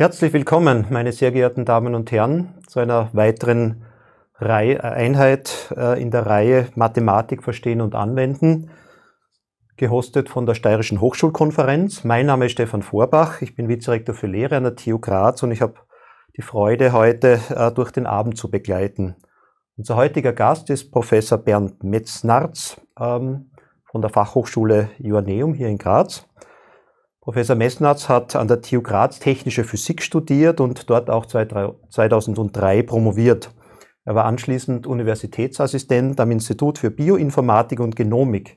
Herzlich willkommen, meine sehr geehrten Damen und Herren, zu einer weiteren Reihe, Einheit äh, in der Reihe Mathematik verstehen und anwenden, gehostet von der Steirischen Hochschulkonferenz. Mein Name ist Stefan Vorbach, ich bin Vizerektor für Lehre an der TU Graz und ich habe die Freude, heute äh, durch den Abend zu begleiten. Unser heutiger Gast ist Professor Bernd Metznarz ähm, von der Fachhochschule Joanneum hier in Graz. Professor Messnatz hat an der TU Graz technische Physik studiert und dort auch 2003 promoviert. Er war anschließend Universitätsassistent am Institut für Bioinformatik und Genomik.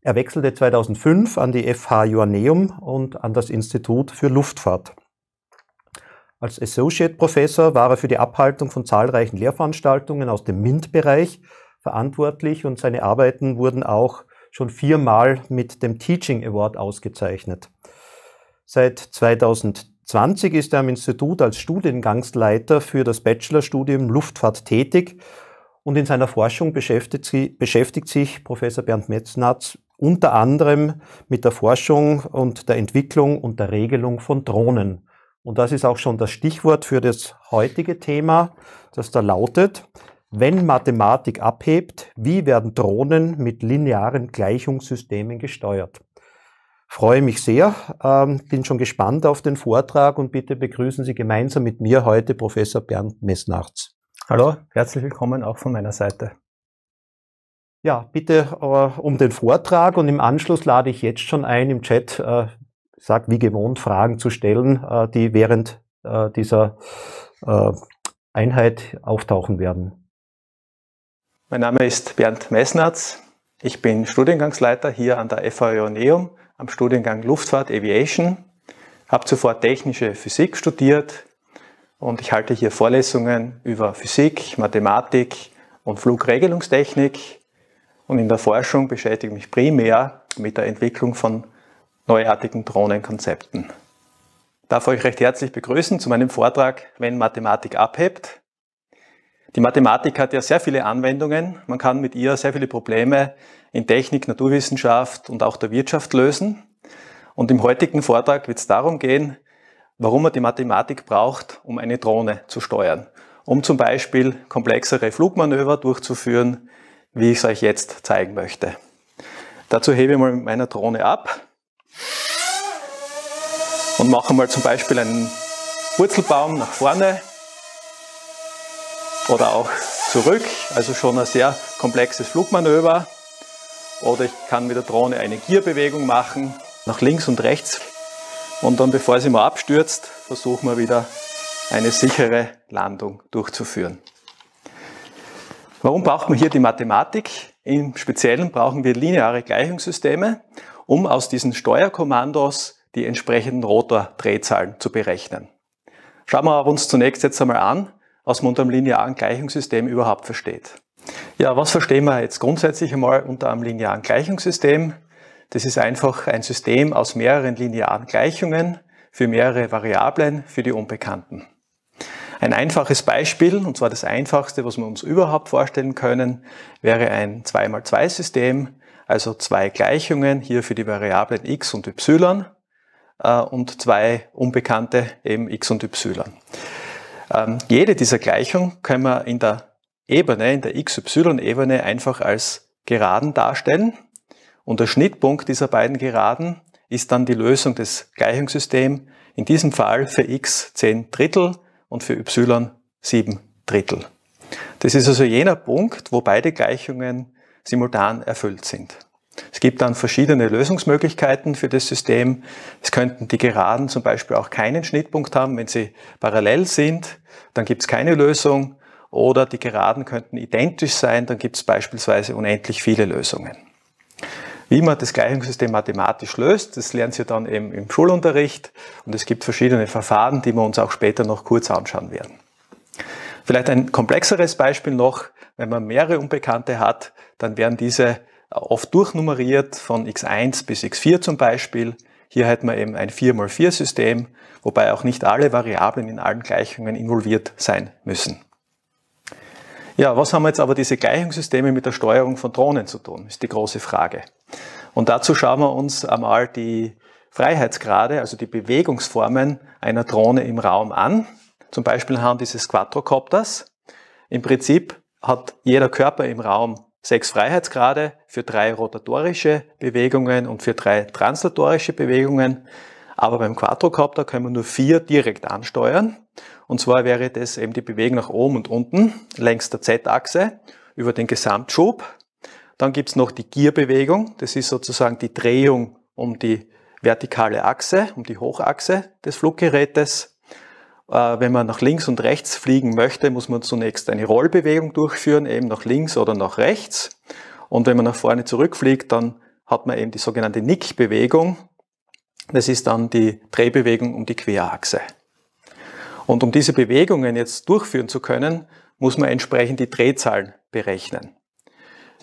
Er wechselte 2005 an die FH Joanneum und an das Institut für Luftfahrt. Als Associate Professor war er für die Abhaltung von zahlreichen Lehrveranstaltungen aus dem MINT-Bereich verantwortlich und seine Arbeiten wurden auch schon viermal mit dem Teaching Award ausgezeichnet. Seit 2020 ist er am Institut als Studiengangsleiter für das Bachelorstudium Luftfahrt tätig und in seiner Forschung beschäftigt, sie, beschäftigt sich Professor Bernd Metznatz unter anderem mit der Forschung und der Entwicklung und der Regelung von Drohnen. Und das ist auch schon das Stichwort für das heutige Thema, das da lautet, wenn Mathematik abhebt, wie werden Drohnen mit linearen Gleichungssystemen gesteuert? freue mich sehr, ähm, bin schon gespannt auf den Vortrag und bitte begrüßen Sie gemeinsam mit mir heute Professor Bernd Messnarz. Hallo, herzlich willkommen auch von meiner Seite. Ja, bitte äh, um den Vortrag und im Anschluss lade ich jetzt schon ein, im Chat, äh, sag wie gewohnt, Fragen zu stellen, äh, die während äh, dieser äh, Einheit auftauchen werden. Mein Name ist Bernd Messnerz. Ich bin Studiengangsleiter hier an der FAU Neum am Studiengang Luftfahrt Aviation, habe zuvor technische Physik studiert und ich halte hier Vorlesungen über Physik, Mathematik und Flugregelungstechnik. Und in der Forschung beschäftige ich mich primär mit der Entwicklung von neuartigen Drohnenkonzepten. Ich darf euch recht herzlich begrüßen zu meinem Vortrag, wenn Mathematik abhebt. Die Mathematik hat ja sehr viele Anwendungen. Man kann mit ihr sehr viele Probleme in Technik, Naturwissenschaft und auch der Wirtschaft lösen. Und im heutigen Vortrag wird es darum gehen, warum man die Mathematik braucht, um eine Drohne zu steuern. Um zum Beispiel komplexere Flugmanöver durchzuführen, wie ich es euch jetzt zeigen möchte. Dazu hebe ich mal mit meiner Drohne ab und mache mal zum Beispiel einen Wurzelbaum nach vorne oder auch zurück. Also schon ein sehr komplexes Flugmanöver. Oder ich kann mit der Drohne eine Gierbewegung machen, nach links und rechts. Und dann, bevor sie mal abstürzt, versuchen wir wieder eine sichere Landung durchzuführen. Warum braucht man hier die Mathematik? Im Speziellen brauchen wir lineare Gleichungssysteme, um aus diesen Steuerkommandos die entsprechenden Rotordrehzahlen zu berechnen. Schauen wir uns zunächst jetzt einmal an, was man unter einem linearen Gleichungssystem überhaupt versteht. Ja, was verstehen wir jetzt grundsätzlich einmal unter einem linearen Gleichungssystem? Das ist einfach ein System aus mehreren linearen Gleichungen für mehrere Variablen für die Unbekannten. Ein einfaches Beispiel, und zwar das einfachste, was wir uns überhaupt vorstellen können, wäre ein 2x2-System, also zwei Gleichungen hier für die Variablen x und y äh, und zwei Unbekannte eben x und y. Ähm, jede dieser Gleichungen können wir in der Ebene, in der XY-Ebene einfach als Geraden darstellen. Und der Schnittpunkt dieser beiden Geraden ist dann die Lösung des Gleichungssystems, in diesem Fall für x 10 Drittel und für y 7 Drittel. Das ist also jener Punkt, wo beide Gleichungen simultan erfüllt sind. Es gibt dann verschiedene Lösungsmöglichkeiten für das System. Es könnten die Geraden zum Beispiel auch keinen Schnittpunkt haben, wenn sie parallel sind. Dann gibt es keine Lösung oder die Geraden könnten identisch sein, dann gibt es beispielsweise unendlich viele Lösungen. Wie man das Gleichungssystem mathematisch löst, das lernen Sie dann eben im Schulunterricht und es gibt verschiedene Verfahren, die wir uns auch später noch kurz anschauen werden. Vielleicht ein komplexeres Beispiel noch, wenn man mehrere Unbekannte hat, dann werden diese oft durchnummeriert von x1 bis x4 zum Beispiel. Hier hätten wir eben ein 4x4-System, wobei auch nicht alle Variablen in allen Gleichungen involviert sein müssen. Ja, was haben jetzt aber diese Gleichungssysteme mit der Steuerung von Drohnen zu tun, ist die große Frage. Und dazu schauen wir uns einmal die Freiheitsgrade, also die Bewegungsformen einer Drohne im Raum an. Zum Beispiel anhand dieses Quadrocopters. Im Prinzip hat jeder Körper im Raum sechs Freiheitsgrade für drei rotatorische Bewegungen und für drei translatorische Bewegungen. Aber beim Quadrocopter können wir nur vier direkt ansteuern. Und zwar wäre das eben die Bewegung nach oben und unten längs der Z-Achse über den Gesamtschub. Dann gibt's noch die Gierbewegung, das ist sozusagen die Drehung um die vertikale Achse, um die Hochachse des Fluggerätes. Äh, wenn man nach links und rechts fliegen möchte, muss man zunächst eine Rollbewegung durchführen, eben nach links oder nach rechts. Und wenn man nach vorne zurückfliegt, dann hat man eben die sogenannte Nickbewegung. Das ist dann die Drehbewegung um die Querachse. Und um diese Bewegungen jetzt durchführen zu können, muss man entsprechend die Drehzahlen berechnen.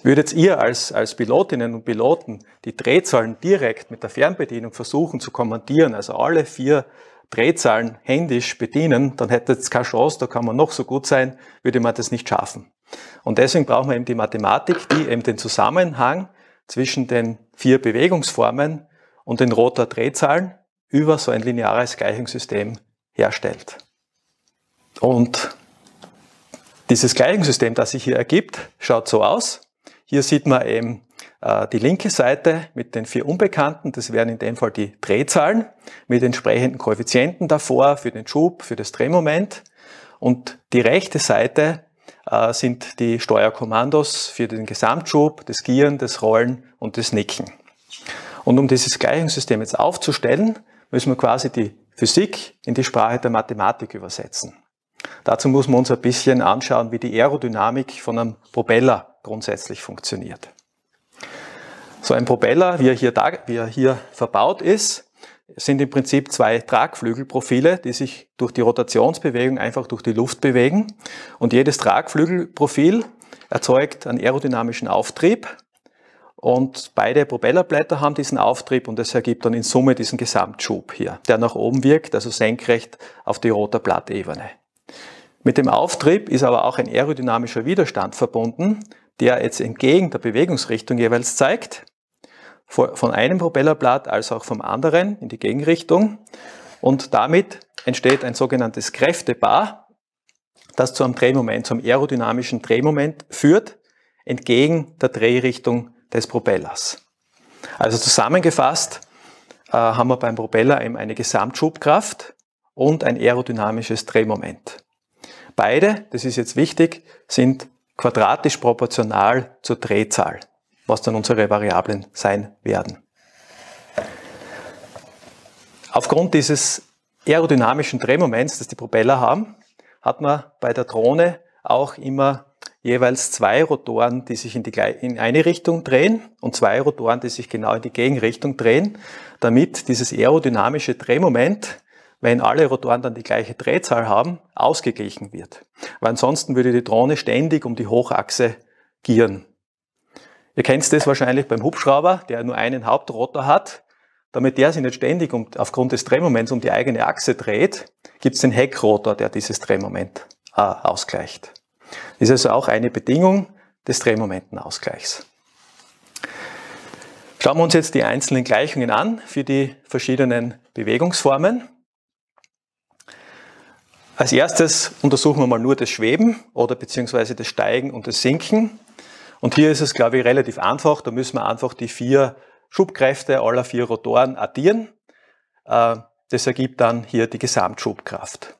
Würdet ihr als, als Pilotinnen und Piloten die Drehzahlen direkt mit der Fernbedienung versuchen zu kommandieren, also alle vier Drehzahlen händisch bedienen, dann hättet ihr keine Chance, da kann man noch so gut sein, würde man das nicht schaffen. Und deswegen braucht man eben die Mathematik, die eben den Zusammenhang zwischen den vier Bewegungsformen und den Rotor-Drehzahlen über so ein lineares Gleichungssystem herstellt. Und dieses Gleichungssystem, das sich hier ergibt, schaut so aus. Hier sieht man eben äh, die linke Seite mit den vier Unbekannten, das wären in dem Fall die Drehzahlen, mit entsprechenden Koeffizienten davor für den Schub, für das Drehmoment. Und die rechte Seite äh, sind die Steuerkommandos für den Gesamtschub, das Gieren, das Rollen und das Nicken. Und um dieses Gleichungssystem jetzt aufzustellen, müssen wir quasi die Physik in die Sprache der Mathematik übersetzen. Dazu muss man uns ein bisschen anschauen, wie die Aerodynamik von einem Propeller grundsätzlich funktioniert. So ein Propeller, wie er hier, da, wie er hier verbaut ist, sind im Prinzip zwei Tragflügelprofile, die sich durch die Rotationsbewegung einfach durch die Luft bewegen. Und jedes Tragflügelprofil erzeugt einen aerodynamischen Auftrieb. Und beide Propellerblätter haben diesen Auftrieb und das ergibt dann in Summe diesen Gesamtschub hier, der nach oben wirkt, also senkrecht auf die rote Rotorblattebene. Mit dem Auftrieb ist aber auch ein aerodynamischer Widerstand verbunden, der jetzt entgegen der Bewegungsrichtung jeweils zeigt, von einem Propellerblatt als auch vom anderen in die Gegenrichtung. Und damit entsteht ein sogenanntes Kräftebar, das zu einem Drehmoment, zum aerodynamischen Drehmoment führt, entgegen der Drehrichtung des Propellers. Also zusammengefasst äh, haben wir beim Propeller eben eine Gesamtschubkraft und ein aerodynamisches Drehmoment. Beide, das ist jetzt wichtig, sind quadratisch proportional zur Drehzahl, was dann unsere Variablen sein werden. Aufgrund dieses aerodynamischen Drehmoments, das die Propeller haben, hat man bei der Drohne auch immer jeweils zwei Rotoren, die sich in, die, in eine Richtung drehen und zwei Rotoren, die sich genau in die Gegenrichtung drehen, damit dieses aerodynamische Drehmoment wenn alle Rotoren dann die gleiche Drehzahl haben, ausgeglichen wird. Weil ansonsten würde die Drohne ständig um die Hochachse gieren. Ihr kennt das wahrscheinlich beim Hubschrauber, der nur einen Hauptrotor hat. Damit der sich nicht ständig um, aufgrund des Drehmoments um die eigene Achse dreht, gibt es den Heckrotor, der dieses Drehmoment äh, ausgleicht. Das ist also auch eine Bedingung des Drehmomentenausgleichs. Schauen wir uns jetzt die einzelnen Gleichungen an für die verschiedenen Bewegungsformen. Als erstes untersuchen wir mal nur das Schweben oder beziehungsweise das Steigen und das Sinken. Und hier ist es, glaube ich, relativ einfach. Da müssen wir einfach die vier Schubkräfte aller vier Rotoren addieren. Äh, das ergibt dann hier die Gesamtschubkraft.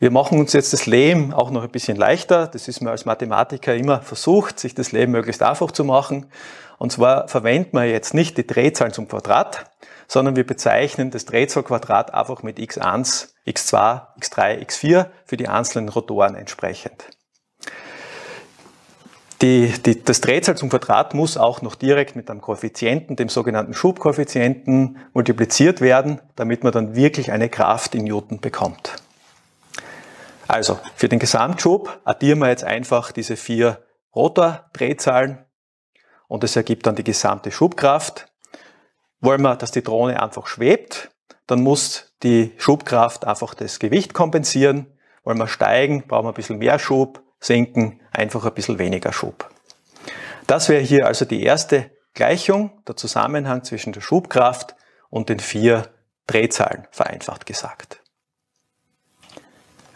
Wir machen uns jetzt das Leben auch noch ein bisschen leichter. Das ist mir als Mathematiker immer versucht, sich das Leben möglichst einfach zu machen. Und zwar verwenden wir jetzt nicht die Drehzahlen zum Quadrat, sondern wir bezeichnen das Drehzahlquadrat einfach mit x1 X2, X3, X4 für die einzelnen Rotoren entsprechend. Die, die, das Drehzahl zum Quadrat muss auch noch direkt mit einem Koeffizienten, dem sogenannten Schubkoeffizienten, multipliziert werden, damit man dann wirklich eine Kraft in Newton bekommt. Also für den Gesamtschub addieren wir jetzt einfach diese vier Rotordrehzahlen und es ergibt dann die gesamte Schubkraft. Wollen wir, dass die Drohne einfach schwebt, dann muss die Schubkraft einfach das Gewicht kompensieren. Wollen wir steigen, brauchen wir ein bisschen mehr Schub, sinken, einfach ein bisschen weniger Schub. Das wäre hier also die erste Gleichung, der Zusammenhang zwischen der Schubkraft und den vier Drehzahlen, vereinfacht gesagt.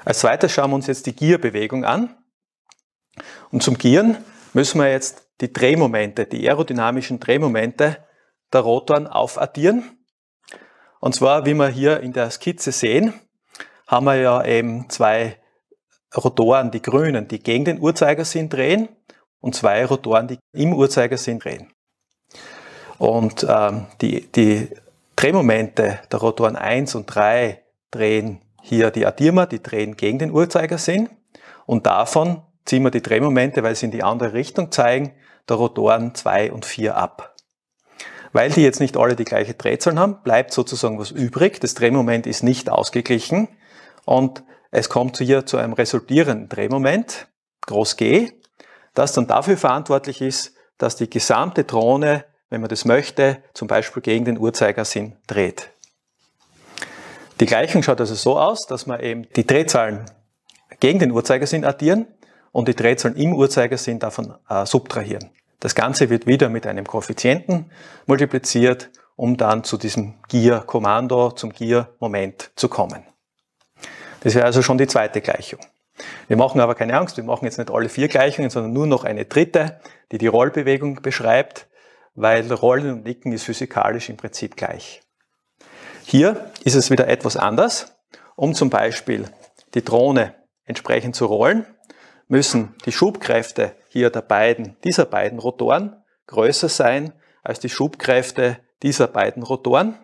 Als zweites schauen wir uns jetzt die Gierbewegung an. Und zum Gieren müssen wir jetzt die Drehmomente, die aerodynamischen Drehmomente der Rotoren aufaddieren. Und zwar, wie wir hier in der Skizze sehen, haben wir ja eben ähm, zwei Rotoren, die grünen, die gegen den Uhrzeigersinn drehen und zwei Rotoren, die im Uhrzeigersinn drehen. Und ähm, die, die Drehmomente der Rotoren 1 und 3 drehen hier die Adirma, die drehen gegen den Uhrzeigersinn und davon ziehen wir die Drehmomente, weil sie in die andere Richtung zeigen, der Rotoren 2 und 4 ab. Weil die jetzt nicht alle die gleiche Drehzahl haben, bleibt sozusagen was übrig. Das Drehmoment ist nicht ausgeglichen und es kommt hier zu einem resultierenden Drehmoment, groß G, das dann dafür verantwortlich ist, dass die gesamte Drohne, wenn man das möchte, zum Beispiel gegen den Uhrzeigersinn dreht. Die Gleichung schaut also so aus, dass man eben die Drehzahlen gegen den Uhrzeigersinn addieren und die Drehzahlen im Uhrzeigersinn davon äh, subtrahieren. Das Ganze wird wieder mit einem Koeffizienten multipliziert, um dann zu diesem Gier-Kommando, zum Gier-Moment zu kommen. Das wäre also schon die zweite Gleichung. Wir machen aber keine Angst, wir machen jetzt nicht alle vier Gleichungen, sondern nur noch eine dritte, die die Rollbewegung beschreibt, weil Rollen und Nicken ist physikalisch im Prinzip gleich. Hier ist es wieder etwas anders. Um zum Beispiel die Drohne entsprechend zu rollen, müssen die Schubkräfte hier der beiden, dieser beiden Rotoren größer sein als die Schubkräfte dieser beiden Rotoren,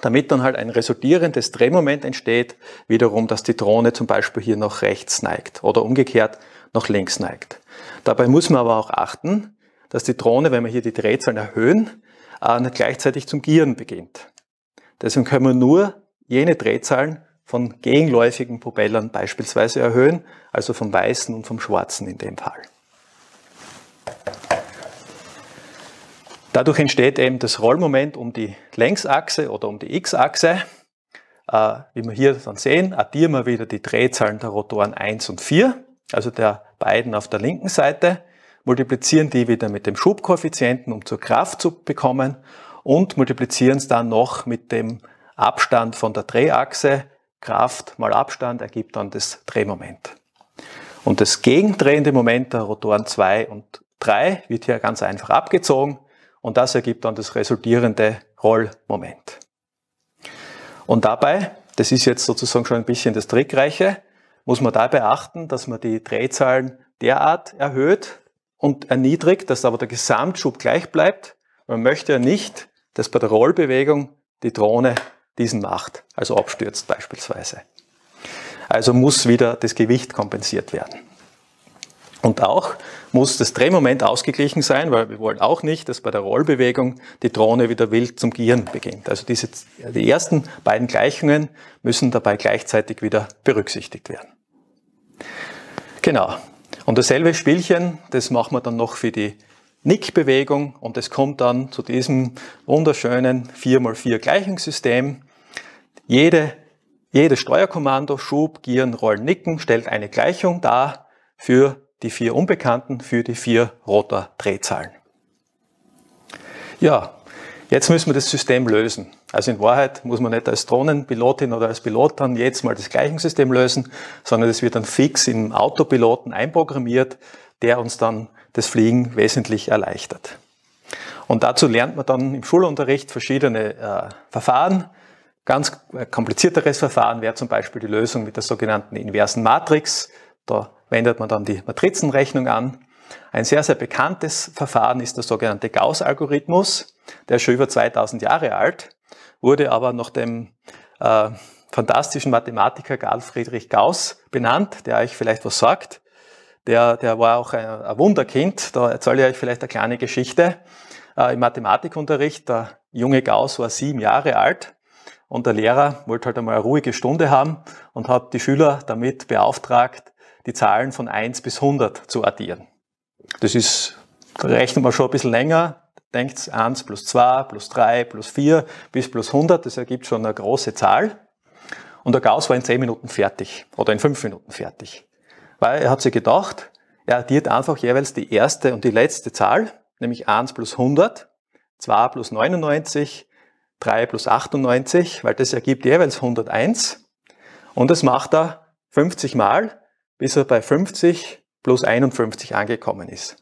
damit dann halt ein resultierendes Drehmoment entsteht, wiederum, dass die Drohne zum Beispiel hier nach rechts neigt oder umgekehrt nach links neigt. Dabei muss man aber auch achten, dass die Drohne, wenn wir hier die Drehzahlen erhöhen, äh, nicht gleichzeitig zum Gieren beginnt. Deswegen können wir nur jene Drehzahlen von gegenläufigen Propellern beispielsweise erhöhen, also vom weißen und vom schwarzen in dem Fall. Dadurch entsteht eben das Rollmoment um die Längsachse oder um die x-Achse. Äh, wie wir hier dann sehen, addieren wir wieder die Drehzahlen der Rotoren 1 und 4, also der beiden auf der linken Seite, multiplizieren die wieder mit dem Schubkoeffizienten, um zur Kraft zu bekommen und multiplizieren es dann noch mit dem Abstand von der Drehachse, Kraft mal Abstand ergibt dann das Drehmoment. Und das gegendrehende Moment der Rotoren 2 und 3 wird hier ganz einfach abgezogen und das ergibt dann das resultierende Rollmoment. Und dabei, das ist jetzt sozusagen schon ein bisschen das Trickreiche, muss man dabei achten, dass man die Drehzahlen derart erhöht und erniedrigt, dass aber der Gesamtschub gleich bleibt. Man möchte ja nicht, dass bei der Rollbewegung die Drohne diesen macht, also abstürzt beispielsweise. Also muss wieder das Gewicht kompensiert werden. Und auch muss das Drehmoment ausgeglichen sein, weil wir wollen auch nicht, dass bei der Rollbewegung die Drohne wieder wild zum Gieren beginnt. Also diese, die ersten beiden Gleichungen müssen dabei gleichzeitig wieder berücksichtigt werden. Genau. Und dasselbe Spielchen, das machen wir dann noch für die Nickbewegung und es kommt dann zu diesem wunderschönen 4x4 Gleichungssystem, jede, jedes Steuerkommando, Schub, Gieren, Rollen, Nicken stellt eine Gleichung dar für die vier Unbekannten, für die vier Rotordrehzahlen. Ja, jetzt müssen wir das System lösen. Also in Wahrheit muss man nicht als Drohnenpilotin oder als Pilot dann jetzt Mal das Gleichungssystem lösen, sondern es wird dann fix im Autopiloten einprogrammiert, der uns dann das Fliegen wesentlich erleichtert. Und dazu lernt man dann im Schulunterricht verschiedene äh, Verfahren, Ganz äh, komplizierteres Verfahren wäre zum Beispiel die Lösung mit der sogenannten inversen Matrix. Da wendet man dann die Matrizenrechnung an. Ein sehr, sehr bekanntes Verfahren ist der sogenannte Gauss-Algorithmus. Der ist schon über 2000 Jahre alt, wurde aber nach dem äh, fantastischen Mathematiker Karl Friedrich Gauss benannt, der euch vielleicht was sagt. Der, der war auch ein, ein Wunderkind. Da erzähle ich euch vielleicht eine kleine Geschichte. Äh, Im Mathematikunterricht, der junge Gauss war sieben Jahre alt und der Lehrer wollte halt einmal eine ruhige Stunde haben und hat die Schüler damit beauftragt, die Zahlen von 1 bis 100 zu addieren. Das ist, da rechnet man schon ein bisschen länger. Denkt 1 plus 2 plus 3 plus 4 bis plus 100, das ergibt schon eine große Zahl. Und der Gauss war in 10 Minuten fertig oder in 5 Minuten fertig. Weil er hat sich gedacht, er addiert einfach jeweils die erste und die letzte Zahl, nämlich 1 plus 100, 2 plus 99, 3 plus 98, weil das ergibt jeweils 101. Und das macht er 50 Mal, bis er bei 50 plus 51 angekommen ist.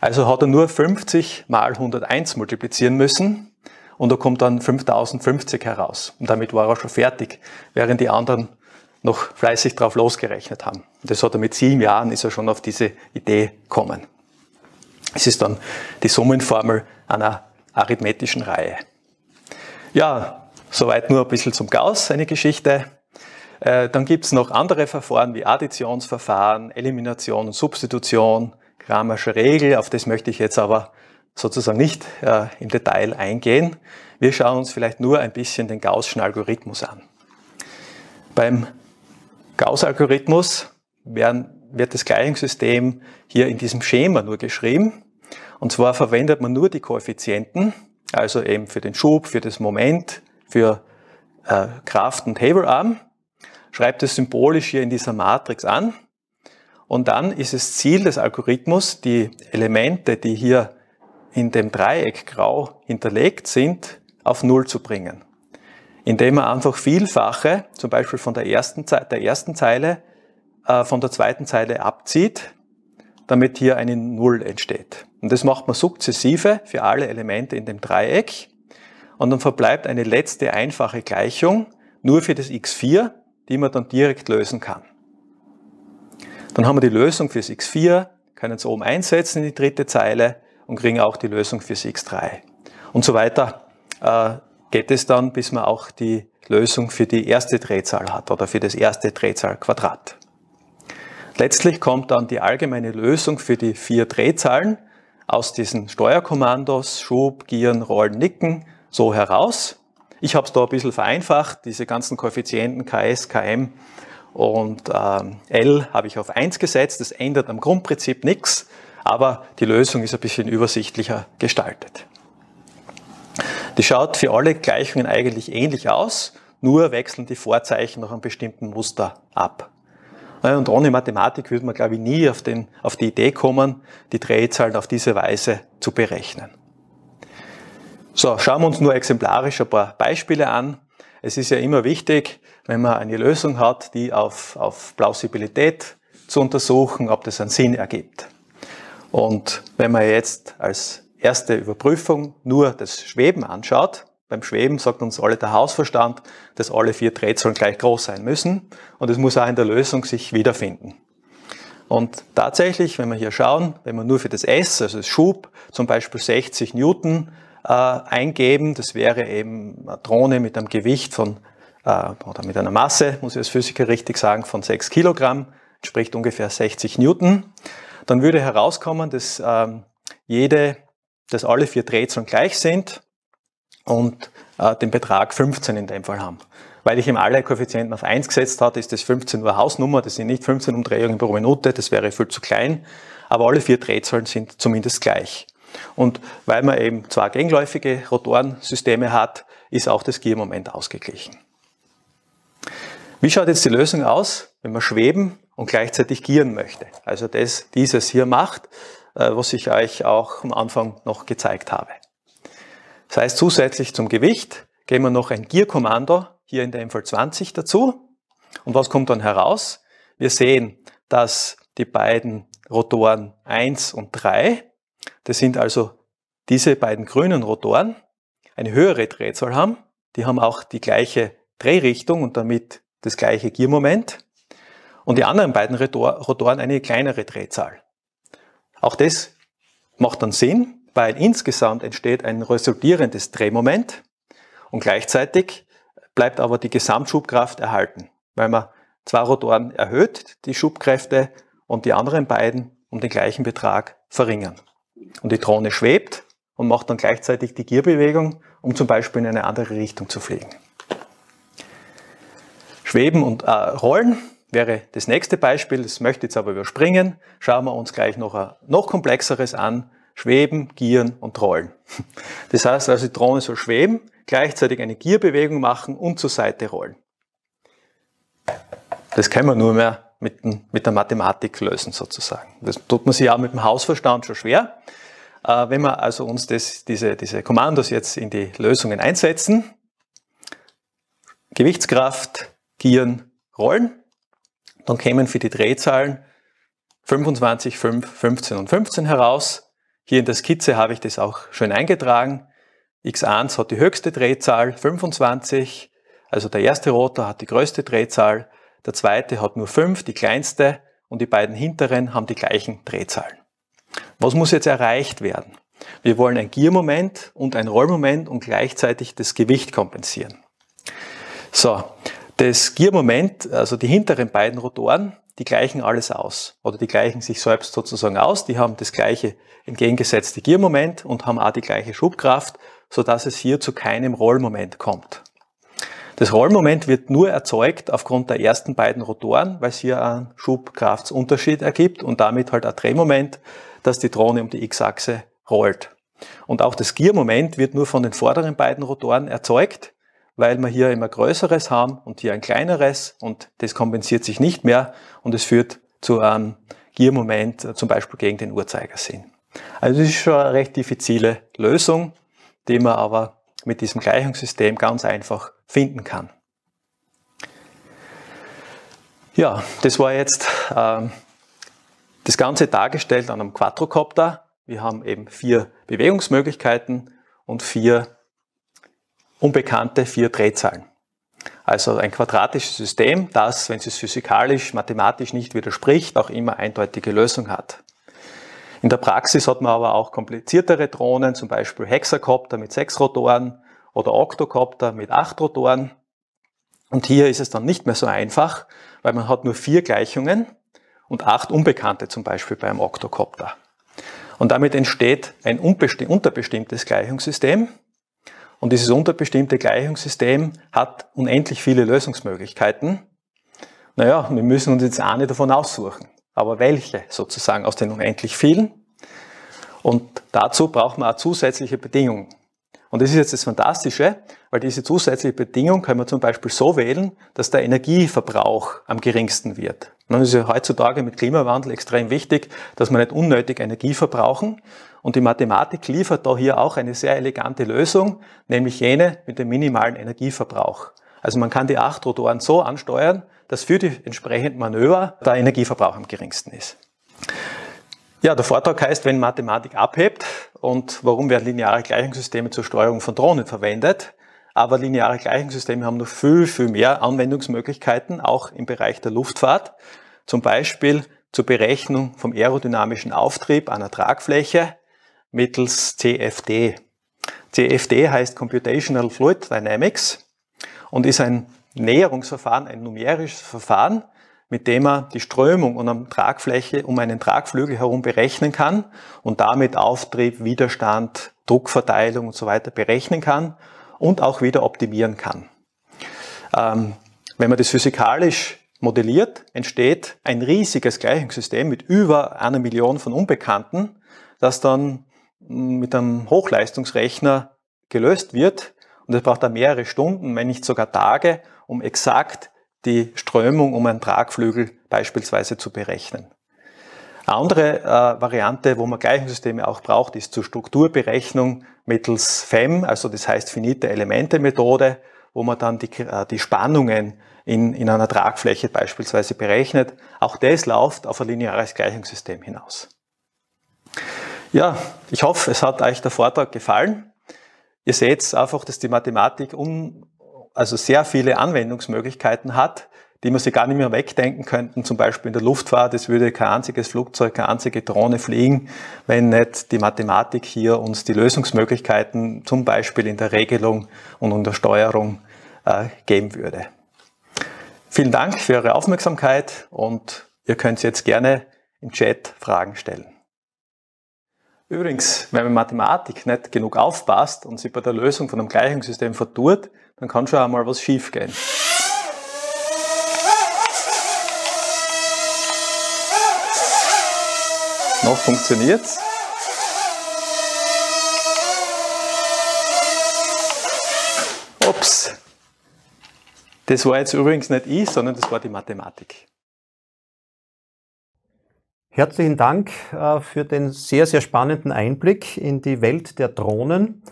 Also hat er nur 50 mal 101 multiplizieren müssen und da kommt dann 5050 heraus. Und damit war er schon fertig, während die anderen noch fleißig drauf losgerechnet haben. Und Das hat er mit sieben Jahren, ist er schon auf diese Idee gekommen. Es ist dann die Summenformel einer arithmetischen Reihe. Ja, soweit nur ein bisschen zum Gauss, eine Geschichte. Äh, dann gibt es noch andere Verfahren wie Additionsverfahren, Elimination und Substitution, Grammasche Regel, auf das möchte ich jetzt aber sozusagen nicht äh, im Detail eingehen. Wir schauen uns vielleicht nur ein bisschen den Gaußschen Algorithmus an. Beim Gauss-Algorithmus wird das Gleichungssystem hier in diesem Schema nur geschrieben. Und zwar verwendet man nur die Koeffizienten also eben für den Schub, für das Moment, für äh, Kraft- und Hebelarm, schreibt es symbolisch hier in dieser Matrix an. Und dann ist es Ziel des Algorithmus, die Elemente, die hier in dem Dreieck grau hinterlegt sind, auf Null zu bringen. Indem er einfach Vielfache, zum Beispiel von der ersten, der ersten Zeile, äh, von der zweiten Zeile abzieht, damit hier eine Null entsteht. Und das macht man sukzessive für alle Elemente in dem Dreieck. Und dann verbleibt eine letzte einfache Gleichung nur für das x4, die man dann direkt lösen kann. Dann haben wir die Lösung fürs x4, können es oben einsetzen in die dritte Zeile und kriegen auch die Lösung fürs x3. Und so weiter äh, geht es dann, bis man auch die Lösung für die erste Drehzahl hat oder für das erste Drehzahlquadrat. Letztlich kommt dann die allgemeine Lösung für die vier Drehzahlen aus diesen Steuerkommandos Schub, Gieren, Rollen, Nicken so heraus. Ich habe es da ein bisschen vereinfacht, diese ganzen Koeffizienten KS, KM und ähm, L habe ich auf 1 gesetzt. Das ändert am Grundprinzip nichts, aber die Lösung ist ein bisschen übersichtlicher gestaltet. Die schaut für alle Gleichungen eigentlich ähnlich aus, nur wechseln die Vorzeichen nach einem bestimmten Muster ab. Und ohne Mathematik würde man, glaube ich, nie auf, den, auf die Idee kommen, die Drehzahlen auf diese Weise zu berechnen. So, schauen wir uns nur exemplarisch ein paar Beispiele an. Es ist ja immer wichtig, wenn man eine Lösung hat, die auf, auf Plausibilität zu untersuchen, ob das einen Sinn ergibt. Und wenn man jetzt als erste Überprüfung nur das Schweben anschaut, beim Schweben sagt uns alle der Hausverstand, dass alle vier Drehzahlen gleich groß sein müssen und es muss auch in der Lösung sich wiederfinden. Und tatsächlich, wenn wir hier schauen, wenn wir nur für das S, also das Schub, zum Beispiel 60 Newton äh, eingeben, das wäre eben eine Drohne mit einem Gewicht von, äh, oder mit einer Masse, muss ich als Physiker richtig sagen, von 6 Kilogramm, entspricht ungefähr 60 Newton, dann würde herauskommen, dass ähm, jede, dass alle vier Drehzahlen gleich sind und äh, den Betrag 15 in dem Fall haben. Weil ich eben alle Koeffizienten auf 1 gesetzt hatte, ist das 15 Uhr Hausnummer, das sind nicht 15 Umdrehungen pro Minute, das wäre viel zu klein, aber alle vier Drehzahlen sind zumindest gleich. Und weil man eben zwei gegenläufige Rotorensysteme hat, ist auch das Giermoment ausgeglichen. Wie schaut jetzt die Lösung aus, wenn man schweben und gleichzeitig gieren möchte? Also das, dieses hier macht, äh, was ich euch auch am Anfang noch gezeigt habe. Das heißt, zusätzlich zum Gewicht geben wir noch ein Gierkommando hier in dem Fall 20 dazu. Und was kommt dann heraus? Wir sehen, dass die beiden Rotoren 1 und 3, das sind also diese beiden grünen Rotoren, eine höhere Drehzahl haben. Die haben auch die gleiche Drehrichtung und damit das gleiche Giermoment. Und die anderen beiden Rotoren eine kleinere Drehzahl. Auch das macht dann Sinn, weil insgesamt entsteht ein resultierendes Drehmoment und gleichzeitig bleibt aber die Gesamtschubkraft erhalten, weil man zwei Rotoren erhöht, die Schubkräfte und die anderen beiden um den gleichen Betrag verringern. Und die Drohne schwebt und macht dann gleichzeitig die Gierbewegung, um zum Beispiel in eine andere Richtung zu fliegen. Schweben und äh, Rollen wäre das nächste Beispiel, das möchte ich jetzt aber überspringen. Schauen wir uns gleich noch ein noch komplexeres an, Schweben, Gieren und Rollen. Das heißt also, die Drohne soll schweben, gleichzeitig eine Gierbewegung machen und zur Seite rollen. Das kann man nur mehr mit, mit der Mathematik lösen sozusagen. Das tut man sich auch mit dem Hausverstand schon schwer. Äh, wenn wir also uns das, diese, diese Kommandos jetzt in die Lösungen einsetzen, Gewichtskraft, Gieren, Rollen, dann kämen für die Drehzahlen 25, 5, 15 und 15 heraus. Hier in der Skizze habe ich das auch schön eingetragen. X1 hat die höchste Drehzahl, 25. Also der erste Rotor hat die größte Drehzahl, der zweite hat nur 5, die kleinste, und die beiden hinteren haben die gleichen Drehzahlen. Was muss jetzt erreicht werden? Wir wollen ein Giermoment und ein Rollmoment und gleichzeitig das Gewicht kompensieren. So, das Giermoment, also die hinteren beiden Rotoren, die gleichen alles aus oder die gleichen sich selbst sozusagen aus, die haben das gleiche entgegengesetzte Giermoment und haben auch die gleiche Schubkraft, sodass es hier zu keinem Rollmoment kommt. Das Rollmoment wird nur erzeugt aufgrund der ersten beiden Rotoren, weil es hier einen Schubkraftsunterschied ergibt und damit halt ein Drehmoment, dass die Drohne um die x-Achse rollt. Und auch das Giermoment wird nur von den vorderen beiden Rotoren erzeugt, weil wir hier immer größeres haben und hier ein kleineres und das kompensiert sich nicht mehr und es führt zu einem Giermoment äh, zum Beispiel gegen den Uhrzeigersinn. Also es ist schon eine recht diffizile Lösung, die man aber mit diesem Gleichungssystem ganz einfach finden kann. Ja, das war jetzt ähm, das Ganze dargestellt an einem Quadrocopter. Wir haben eben vier Bewegungsmöglichkeiten und vier unbekannte vier Drehzahlen. Also ein quadratisches System, das, wenn es physikalisch, mathematisch nicht widerspricht, auch immer eindeutige Lösung hat. In der Praxis hat man aber auch kompliziertere Drohnen, zum Beispiel Hexakopter mit sechs Rotoren oder Oktokopter mit acht Rotoren. Und hier ist es dann nicht mehr so einfach, weil man hat nur vier Gleichungen und acht Unbekannte, zum Beispiel beim Oktokopter. Und damit entsteht ein unterbestimmtes Gleichungssystem, und dieses unterbestimmte Gleichungssystem hat unendlich viele Lösungsmöglichkeiten. Naja, wir müssen uns jetzt eine davon aussuchen. Aber welche sozusagen aus den unendlich vielen? Und dazu braucht man auch zusätzliche Bedingungen. Und das ist jetzt das Fantastische, weil diese zusätzliche Bedingung können wir zum Beispiel so wählen, dass der Energieverbrauch am geringsten wird. Und dann ist ja heutzutage mit Klimawandel extrem wichtig, dass wir nicht unnötig Energie verbrauchen, und die Mathematik liefert da hier auch eine sehr elegante Lösung, nämlich jene mit dem minimalen Energieverbrauch. Also man kann die acht Rotoren so ansteuern, dass für die entsprechenden Manöver der Energieverbrauch am geringsten ist. Ja, der Vortrag heißt, wenn Mathematik abhebt und warum werden lineare Gleichungssysteme zur Steuerung von Drohnen verwendet. Aber lineare Gleichungssysteme haben noch viel, viel mehr Anwendungsmöglichkeiten, auch im Bereich der Luftfahrt. Zum Beispiel zur Berechnung vom aerodynamischen Auftrieb einer Tragfläche mittels CFD. CFD heißt Computational Fluid Dynamics und ist ein Näherungsverfahren, ein numerisches Verfahren, mit dem man die Strömung um, Tragfläche, um einen Tragflügel herum berechnen kann und damit Auftrieb, Widerstand, Druckverteilung und so weiter berechnen kann und auch wieder optimieren kann. Ähm, wenn man das physikalisch modelliert, entsteht ein riesiges Gleichungssystem mit über einer Million von Unbekannten, das dann mit einem Hochleistungsrechner gelöst wird. Und es braucht da mehrere Stunden, wenn nicht sogar Tage, um exakt die Strömung um einen Tragflügel beispielsweise zu berechnen. Eine andere äh, Variante, wo man Gleichungssysteme auch braucht, ist zur Strukturberechnung mittels FEM, also das heißt finite Elemente Methode, wo man dann die, äh, die Spannungen in, in einer Tragfläche beispielsweise berechnet. Auch das läuft auf ein lineares Gleichungssystem hinaus. Ja, ich hoffe, es hat euch der Vortrag gefallen. Ihr seht einfach, dass die Mathematik un, also sehr viele Anwendungsmöglichkeiten hat, die man sich gar nicht mehr wegdenken könnten. Zum Beispiel in der Luftfahrt, es würde kein einziges Flugzeug, keine einzige Drohne fliegen, wenn nicht die Mathematik hier uns die Lösungsmöglichkeiten zum Beispiel in der Regelung und in der Steuerung äh, geben würde. Vielen Dank für eure Aufmerksamkeit und ihr könnt jetzt gerne im Chat Fragen stellen. Übrigens, wenn man Mathematik nicht genug aufpasst und sich bei der Lösung von einem Gleichungssystem vertut, dann kann schon einmal was schief gehen. Noch funktioniert's. Ups. Das war jetzt übrigens nicht ich, sondern das war die Mathematik. Herzlichen Dank äh, für den sehr, sehr spannenden Einblick in die Welt der Drohnen.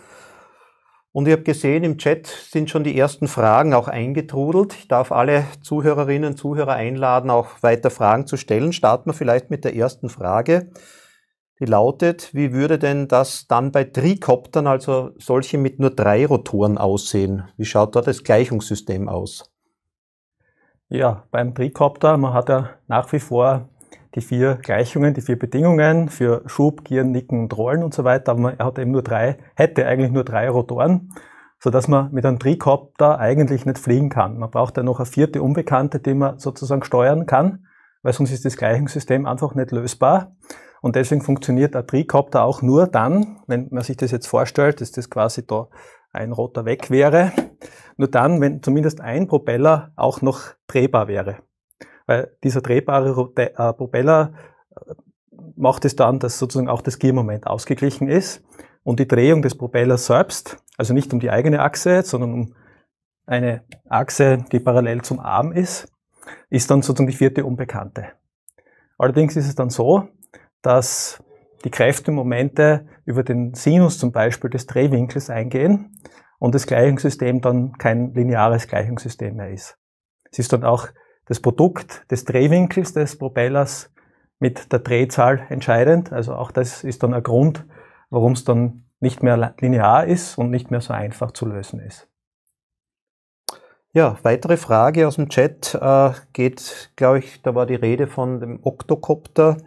Und ich habe gesehen, im Chat sind schon die ersten Fragen auch eingetrudelt. Ich darf alle Zuhörerinnen und Zuhörer einladen, auch weiter Fragen zu stellen. Starten wir vielleicht mit der ersten Frage. Die lautet, wie würde denn das dann bei Trikoptern, also solche mit nur drei Rotoren aussehen? Wie schaut da das Gleichungssystem aus? Ja, beim Trikopter, man hat ja nach wie vor die vier Gleichungen, die vier Bedingungen für Schub, Gieren, Nicken und Rollen und so weiter, aber er hat eben nur drei, hätte eigentlich nur drei Rotoren, sodass man mit einem Trikopter eigentlich nicht fliegen kann. Man braucht ja noch eine vierte Unbekannte, die man sozusagen steuern kann, weil sonst ist das Gleichungssystem einfach nicht lösbar. Und deswegen funktioniert ein Trikopter auch nur dann, wenn man sich das jetzt vorstellt, dass das quasi da ein Rotor weg wäre, nur dann, wenn zumindest ein Propeller auch noch drehbar wäre. Weil dieser drehbare äh, Propeller äh, macht es dann, dass sozusagen auch das Giermoment ausgeglichen ist und die Drehung des Propellers selbst, also nicht um die eigene Achse, sondern um eine Achse, die parallel zum Arm ist, ist dann sozusagen die vierte Unbekannte. Allerdings ist es dann so, dass die Kräftemomente über den Sinus zum Beispiel des Drehwinkels eingehen und das Gleichungssystem dann kein lineares Gleichungssystem mehr ist. Es ist dann auch das Produkt des Drehwinkels des Propellers mit der Drehzahl entscheidend. Also auch das ist dann ein Grund, warum es dann nicht mehr linear ist und nicht mehr so einfach zu lösen ist. Ja, weitere Frage aus dem Chat äh, geht, glaube ich, da war die Rede von dem Oktokopter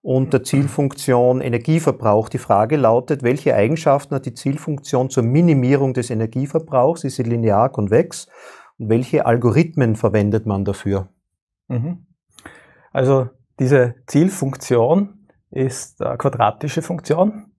und der Zielfunktion Energieverbrauch. Die Frage lautet, welche Eigenschaften hat die Zielfunktion zur Minimierung des Energieverbrauchs? Ist sie linear konvex? Und welche Algorithmen verwendet man dafür? Mhm. Also diese Zielfunktion ist eine quadratische Funktion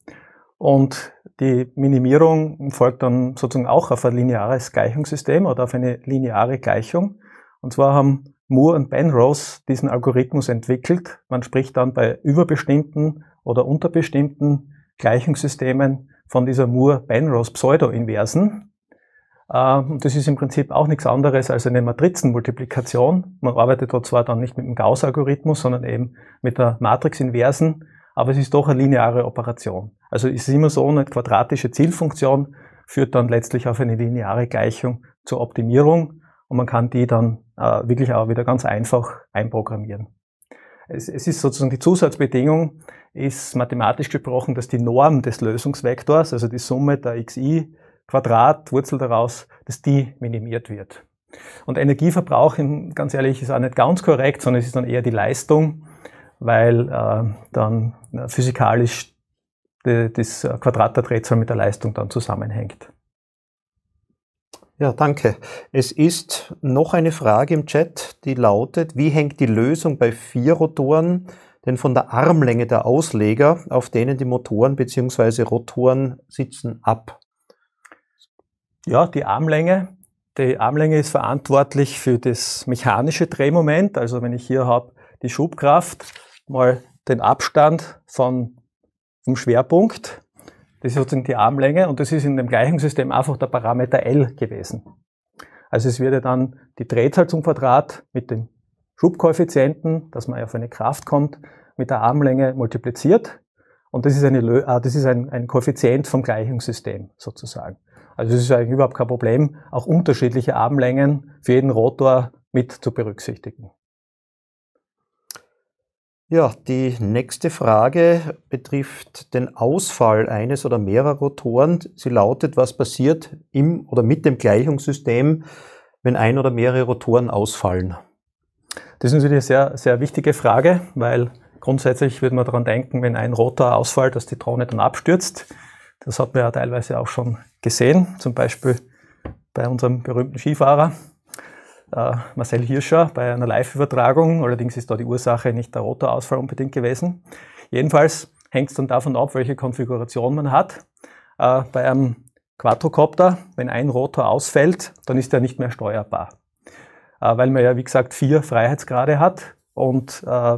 und die Minimierung folgt dann sozusagen auch auf ein lineares Gleichungssystem oder auf eine lineare Gleichung. Und zwar haben Moore und Penrose diesen Algorithmus entwickelt. Man spricht dann bei überbestimmten oder unterbestimmten Gleichungssystemen von dieser Moore-Penrose-Pseudo-Inversen. Ähm, das ist im Prinzip auch nichts anderes als eine Matrizenmultiplikation. Man arbeitet dort zwar dann nicht mit dem Gauss-Algorithmus, sondern eben mit der Matrix-Inversen, aber es ist doch eine lineare Operation. Also ist immer so, eine quadratische Zielfunktion führt dann letztlich auf eine lineare Gleichung zur Optimierung und man kann die dann äh, wirklich auch wieder ganz einfach einprogrammieren. es ist sozusagen die Zusatzbedingung, ist mathematisch gesprochen, dass die Norm des Lösungsvektors, also die Summe der xi, Quadratwurzel daraus, dass die minimiert wird. Und Energieverbrauch, ganz ehrlich, ist auch nicht ganz korrekt, sondern es ist dann eher die Leistung, weil äh, dann äh, physikalisch de, das äh, Quadrat der Drehzahl mit der Leistung dann zusammenhängt. Ja, danke. Es ist noch eine Frage im Chat, die lautet, wie hängt die Lösung bei vier Rotoren denn von der Armlänge der Ausleger, auf denen die Motoren bzw. Rotoren sitzen, ab? Ja, die Armlänge. Die Armlänge ist verantwortlich für das mechanische Drehmoment. Also wenn ich hier habe die Schubkraft, mal den Abstand von, vom Schwerpunkt, das ist sozusagen die Armlänge und das ist in dem gleichen System einfach der Parameter L gewesen. Also es würde dann die Drehzahl zum Quadrat mit dem Schubkoeffizienten, dass man auf eine Kraft kommt, mit der Armlänge multipliziert. Und das ist, eine, äh, das ist ein, ein Koeffizient vom Gleichungssystem sozusagen. Also es ist eigentlich überhaupt kein Problem, auch unterschiedliche Armlängen für jeden Rotor mit zu berücksichtigen. Ja, die nächste Frage betrifft den Ausfall eines oder mehrerer Rotoren. Sie lautet, was passiert im oder mit dem Gleichungssystem, wenn ein oder mehrere Rotoren ausfallen? Das ist natürlich eine sehr, sehr wichtige Frage, weil grundsätzlich würde man daran denken, wenn ein Rotor ausfällt, dass die Drohne dann abstürzt. Das hat man ja teilweise auch schon gesehen, zum Beispiel bei unserem berühmten Skifahrer äh, Marcel Hirscher bei einer Live-Übertragung. Allerdings ist da die Ursache nicht der Rotorausfall unbedingt gewesen. Jedenfalls hängt es dann davon ab, welche Konfiguration man hat. Äh, bei einem Quadrocopter, wenn ein Rotor ausfällt, dann ist er nicht mehr steuerbar. Äh, weil man ja, wie gesagt, vier Freiheitsgrade hat und äh,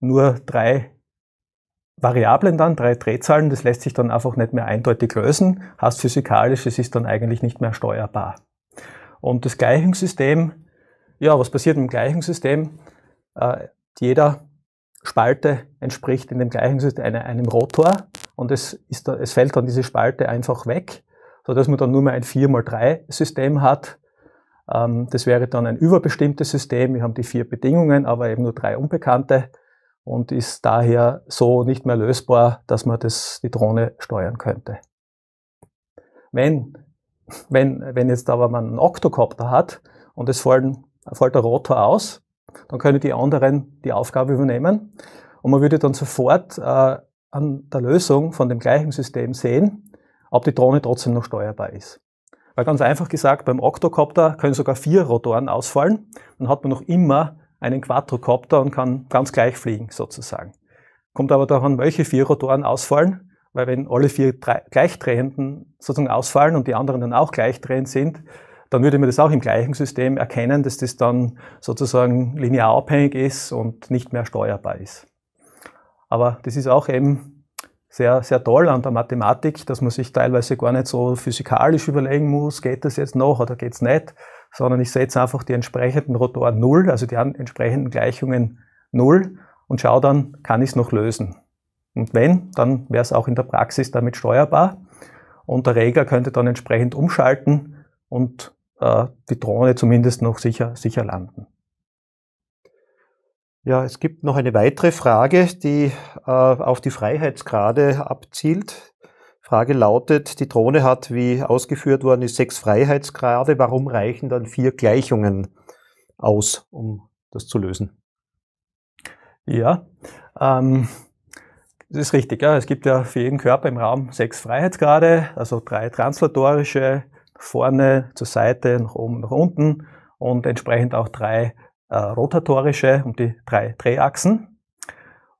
nur drei Variablen dann, drei Drehzahlen, das lässt sich dann einfach nicht mehr eindeutig lösen, heißt physikalisch, es ist dann eigentlich nicht mehr steuerbar. Und das Gleichungssystem, ja, was passiert im Gleichungssystem? Äh, jeder Spalte entspricht in dem Gleichungssystem eine, einem Rotor und es, ist es fällt dann diese Spalte einfach weg, sodass man dann nur mehr ein 4x3-System hat. Ähm, das wäre dann ein überbestimmtes System, wir haben die vier Bedingungen, aber eben nur drei Unbekannte und ist daher so nicht mehr lösbar, dass man das, die Drohne steuern könnte. Wenn, wenn, wenn jetzt aber man einen Octocopter hat und es fallen, fällt der Rotor aus, dann können die anderen die Aufgabe übernehmen und man würde dann sofort äh, an der Lösung von dem gleichen System sehen, ob die Drohne trotzdem noch steuerbar ist. Weil ganz einfach gesagt, beim Octocopter können sogar vier Rotoren ausfallen, dann hat man noch immer einen Quadrocopter und kann ganz gleich fliegen sozusagen. Kommt aber daran, welche vier Rotoren ausfallen, weil wenn alle vier gleichdrehenden sozusagen ausfallen und die anderen dann auch gleichdrehend sind, dann würde man das auch im gleichen System erkennen, dass das dann sozusagen linear abhängig ist und nicht mehr steuerbar ist. Aber das ist auch eben sehr, sehr toll an der Mathematik, dass man sich teilweise gar nicht so physikalisch überlegen muss, geht das jetzt noch oder geht es nicht, sondern ich setze einfach die entsprechenden Rotoren 0, also die entsprechenden Gleichungen 0 und schaue dann, kann ich es noch lösen. Und wenn, dann wäre es auch in der Praxis damit steuerbar und der Reger könnte dann entsprechend umschalten und äh, die Drohne zumindest noch sicher, sicher landen. Ja, es gibt noch eine weitere Frage, die äh, auf die Freiheitsgrade abzielt. Frage lautet, die Drohne hat, wie ausgeführt worden ist, sechs Freiheitsgrade. Warum reichen dann vier Gleichungen aus, um das zu lösen? Ja, ähm, das ist richtig. Ja. Es gibt ja für jeden Körper im Raum sechs Freiheitsgrade, also drei translatorische, vorne, zur Seite, nach oben, nach unten und entsprechend auch drei äh, rotatorische und die drei Drehachsen.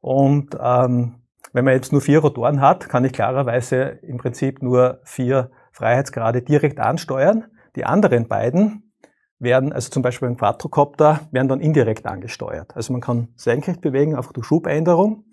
Und ähm, wenn man jetzt nur vier Rotoren hat, kann ich klarerweise im Prinzip nur vier Freiheitsgrade direkt ansteuern. Die anderen beiden werden, also zum Beispiel beim Quadrocopter, werden dann indirekt angesteuert. Also man kann senkrecht bewegen, einfach durch Schubänderung.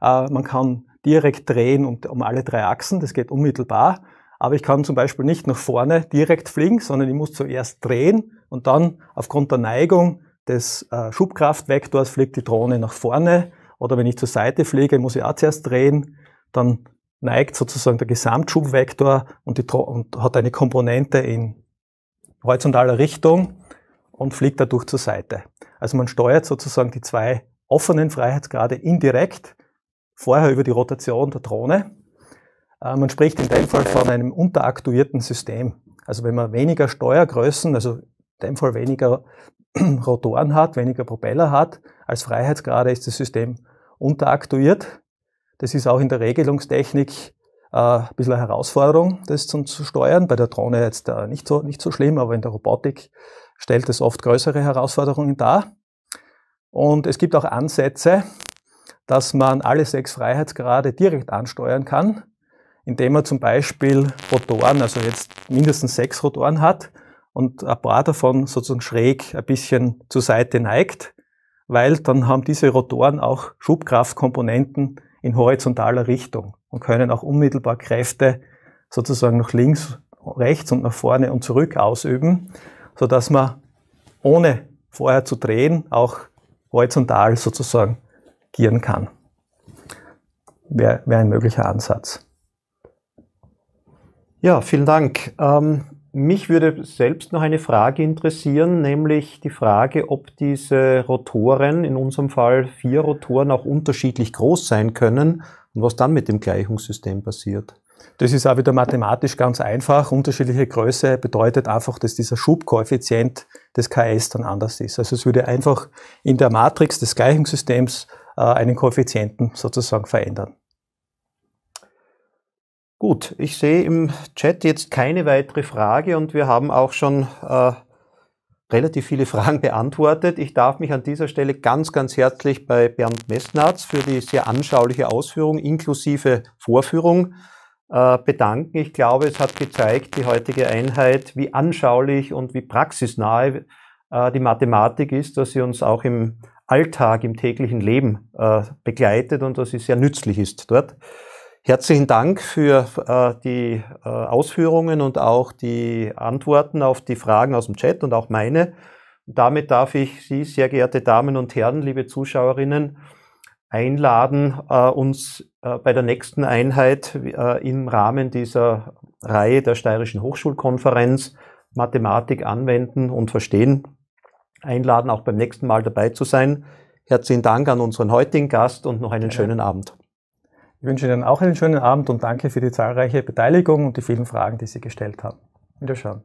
Äh, man kann direkt drehen um, um alle drei Achsen, das geht unmittelbar. Aber ich kann zum Beispiel nicht nach vorne direkt fliegen, sondern ich muss zuerst drehen und dann aufgrund der Neigung des äh, Schubkraftvektors fliegt die Drohne nach vorne oder wenn ich zur Seite fliege, muss ich auch zuerst drehen, dann neigt sozusagen der Gesamtschubvektor und, die, und hat eine Komponente in horizontaler Richtung und fliegt dadurch zur Seite. Also man steuert sozusagen die zwei offenen Freiheitsgrade indirekt, vorher über die Rotation der Drohne. Äh, man spricht in dem Fall von einem unteraktuierten System. Also wenn man weniger Steuergrößen, also dem Fall weniger Rotoren hat, weniger Propeller hat. Als Freiheitsgrade ist das System unteraktuiert. Das ist auch in der Regelungstechnik äh, ein bisschen eine Herausforderung, das zu, zu steuern. Bei der Drohne jetzt äh, nicht, so, nicht so schlimm, aber in der Robotik stellt es oft größere Herausforderungen dar. Und es gibt auch Ansätze, dass man alle sechs Freiheitsgrade direkt ansteuern kann, indem man zum Beispiel Rotoren, also jetzt mindestens sechs Rotoren hat und ein paar davon sozusagen schräg ein bisschen zur Seite neigt, weil dann haben diese Rotoren auch Schubkraftkomponenten in horizontaler Richtung und können auch unmittelbar Kräfte sozusagen nach links, rechts und nach vorne und zurück ausüben, sodass man ohne vorher zu drehen auch horizontal sozusagen gieren kann. Wäre wär ein möglicher Ansatz. Ja, vielen Dank. Ähm mich würde selbst noch eine Frage interessieren, nämlich die Frage, ob diese Rotoren, in unserem Fall vier Rotoren, auch unterschiedlich groß sein können und was dann mit dem Gleichungssystem passiert. Das ist auch wieder mathematisch ganz einfach. Unterschiedliche Größe bedeutet einfach, dass dieser Schubkoeffizient des KS dann anders ist. Also es würde einfach in der Matrix des Gleichungssystems äh, einen Koeffizienten sozusagen verändern. Gut, ich sehe im Chat jetzt keine weitere Frage und wir haben auch schon äh, relativ viele Fragen beantwortet. Ich darf mich an dieser Stelle ganz, ganz herzlich bei Bernd Messnatz für die sehr anschauliche Ausführung inklusive Vorführung äh, bedanken. Ich glaube, es hat gezeigt, die heutige Einheit, wie anschaulich und wie praxisnahe äh, die Mathematik ist, dass sie uns auch im Alltag, im täglichen Leben äh, begleitet und dass sie sehr nützlich ist dort. Herzlichen Dank für äh, die äh, Ausführungen und auch die Antworten auf die Fragen aus dem Chat und auch meine. Damit darf ich Sie, sehr geehrte Damen und Herren, liebe Zuschauerinnen, einladen, äh, uns äh, bei der nächsten Einheit äh, im Rahmen dieser Reihe der Steirischen Hochschulkonferenz Mathematik anwenden und verstehen, einladen, auch beim nächsten Mal dabei zu sein. Herzlichen Dank an unseren heutigen Gast und noch einen ja. schönen Abend. Ich wünsche Ihnen auch einen schönen Abend und danke für die zahlreiche Beteiligung und die vielen Fragen, die Sie gestellt haben. Wiederschauen.